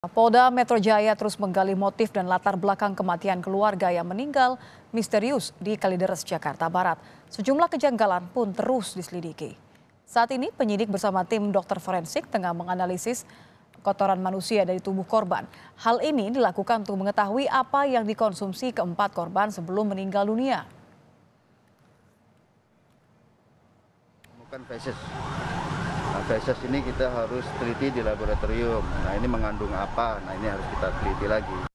Polda Metro Jaya terus menggali motif dan latar belakang kematian keluarga yang meninggal misterius di Kalideres, Jakarta Barat. Sejumlah kejanggalan pun terus diselidiki. Saat ini penyidik bersama tim dokter forensik tengah menganalisis kotoran manusia dari tubuh korban. Hal ini dilakukan untuk mengetahui apa yang dikonsumsi keempat korban sebelum meninggal dunia fesis ini kita harus teliti di laboratorium nah ini mengandung apa nah ini harus kita teliti lagi